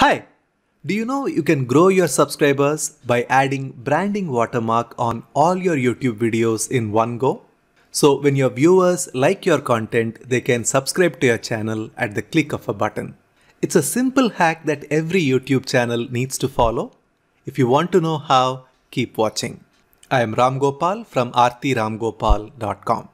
Hi! Do you know you can grow your subscribers by adding branding watermark on all your YouTube videos in one go? So when your viewers like your content, they can subscribe to your channel at the click of a button. It's a simple hack that every YouTube channel needs to follow. If you want to know how, keep watching. I am Ram Gopal from artiramgopal.com.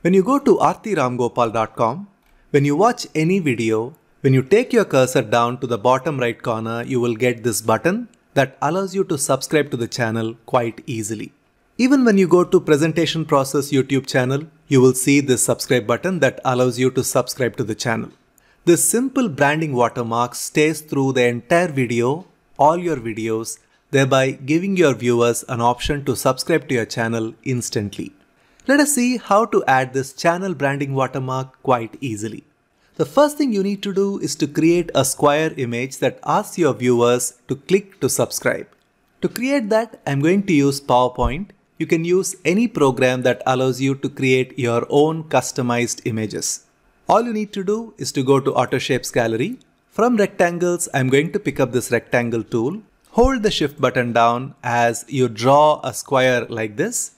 When you go to artiramgopal.com, when you watch any video, when you take your cursor down to the bottom right corner, you will get this button that allows you to subscribe to the channel quite easily. Even when you go to Presentation Process YouTube channel, you will see this subscribe button that allows you to subscribe to the channel. This simple branding watermark stays through the entire video, all your videos, thereby giving your viewers an option to subscribe to your channel instantly. Let us see how to add this channel branding watermark quite easily. The first thing you need to do is to create a square image that asks your viewers to click to subscribe. To create that, I'm going to use PowerPoint. You can use any program that allows you to create your own customized images. All you need to do is to go to AutoShapes gallery. From rectangles, I'm going to pick up this rectangle tool. Hold the shift button down as you draw a square like this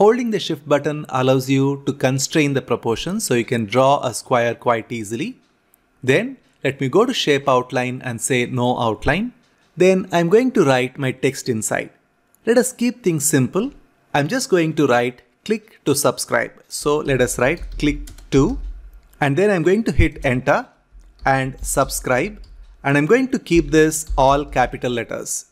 Holding the shift button allows you to constrain the proportions so you can draw a square quite easily. Then let me go to shape outline and say no outline. Then I'm going to write my text inside. Let us keep things simple. I'm just going to write click to subscribe. So let us write click to and then I'm going to hit enter and subscribe and I'm going to keep this all capital letters.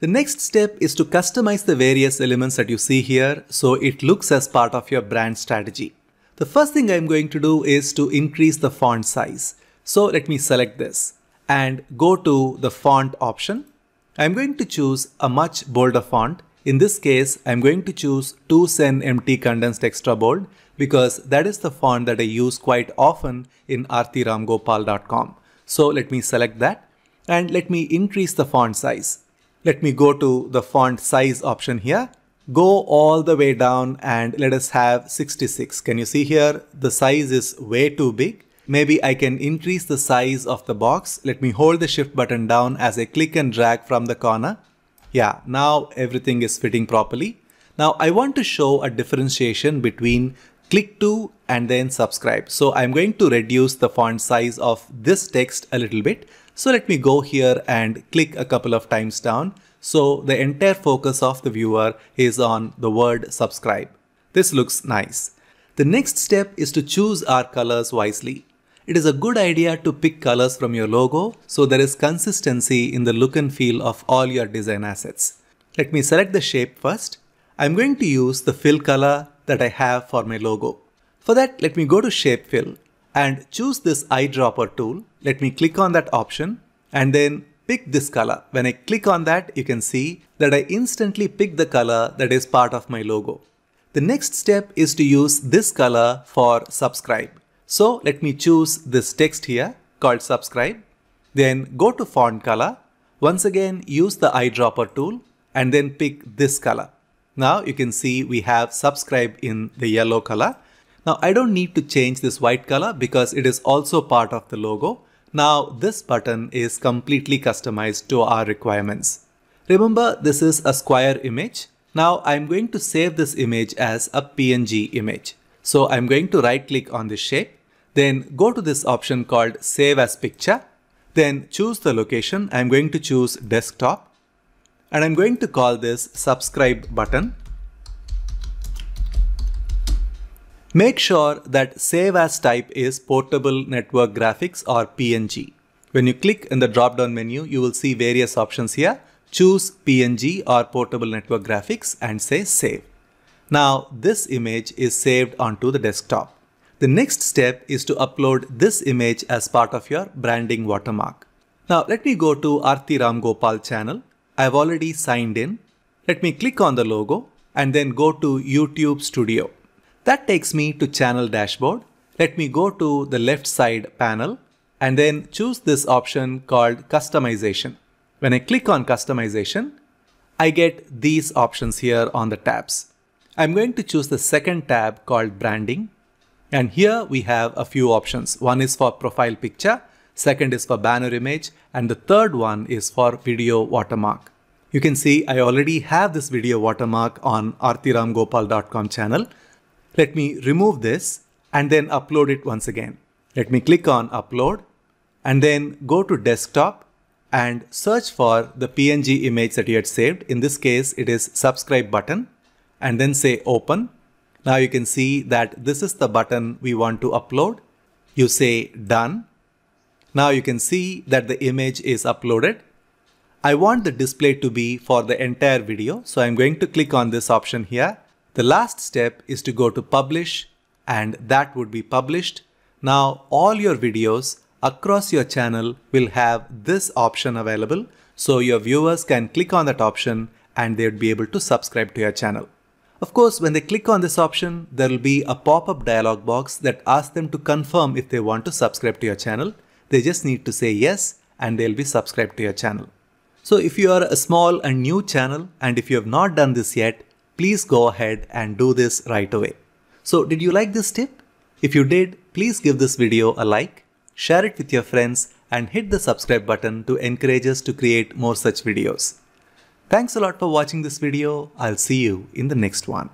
The next step is to customize the various elements that you see here so it looks as part of your brand strategy. The first thing I'm going to do is to increase the font size. So let me select this and go to the font option. I'm going to choose a much bolder font. In this case, I'm going to choose 2cen MT Condensed Extra Bold because that is the font that I use quite often in Arthiramgopal.com. So let me select that and let me increase the font size. Let me go to the font size option here. Go all the way down and let us have 66. Can you see here? The size is way too big. Maybe I can increase the size of the box. Let me hold the shift button down as I click and drag from the corner. Yeah, now everything is fitting properly. Now I want to show a differentiation between click to and then subscribe. So I'm going to reduce the font size of this text a little bit. So let me go here and click a couple of times down. So the entire focus of the viewer is on the word subscribe. This looks nice. The next step is to choose our colors wisely. It is a good idea to pick colors from your logo so there is consistency in the look and feel of all your design assets. Let me select the shape first. I'm going to use the fill color that I have for my logo. For that, let me go to shape fill and choose this eyedropper tool. Let me click on that option and then pick this color. When I click on that, you can see that I instantly pick the color that is part of my logo. The next step is to use this color for subscribe. So let me choose this text here called subscribe. Then go to font color. Once again, use the eyedropper tool and then pick this color. Now you can see we have subscribe in the yellow color now I don't need to change this white color because it is also part of the logo. Now this button is completely customized to our requirements. Remember this is a square image. Now I'm going to save this image as a PNG image. So I'm going to right click on the shape, then go to this option called save as picture, then choose the location. I'm going to choose desktop and I'm going to call this subscribe button. Make sure that Save As Type is Portable Network Graphics or PNG. When you click in the drop-down menu, you will see various options here. Choose PNG or Portable Network Graphics and say Save. Now this image is saved onto the desktop. The next step is to upload this image as part of your branding watermark. Now let me go to Arti Ram Gopal channel. I've already signed in. Let me click on the logo and then go to YouTube Studio. That takes me to channel dashboard. Let me go to the left side panel and then choose this option called customization. When I click on customization, I get these options here on the tabs. I'm going to choose the second tab called branding. And here we have a few options. One is for profile picture, second is for banner image, and the third one is for video watermark. You can see I already have this video watermark on arthiramgopal.com channel. Let me remove this and then upload it once again. Let me click on upload and then go to desktop and search for the PNG image that you had saved. In this case, it is subscribe button and then say open. Now you can see that this is the button we want to upload. You say done. Now you can see that the image is uploaded. I want the display to be for the entire video. So I'm going to click on this option here the last step is to go to publish and that would be published. Now all your videos across your channel will have this option available so your viewers can click on that option and they would be able to subscribe to your channel. Of course, when they click on this option, there will be a pop-up dialog box that asks them to confirm if they want to subscribe to your channel. They just need to say yes and they'll be subscribed to your channel. So if you are a small and new channel and if you have not done this yet, please go ahead and do this right away. So did you like this tip? If you did, please give this video a like, share it with your friends and hit the subscribe button to encourage us to create more such videos. Thanks a lot for watching this video. I'll see you in the next one.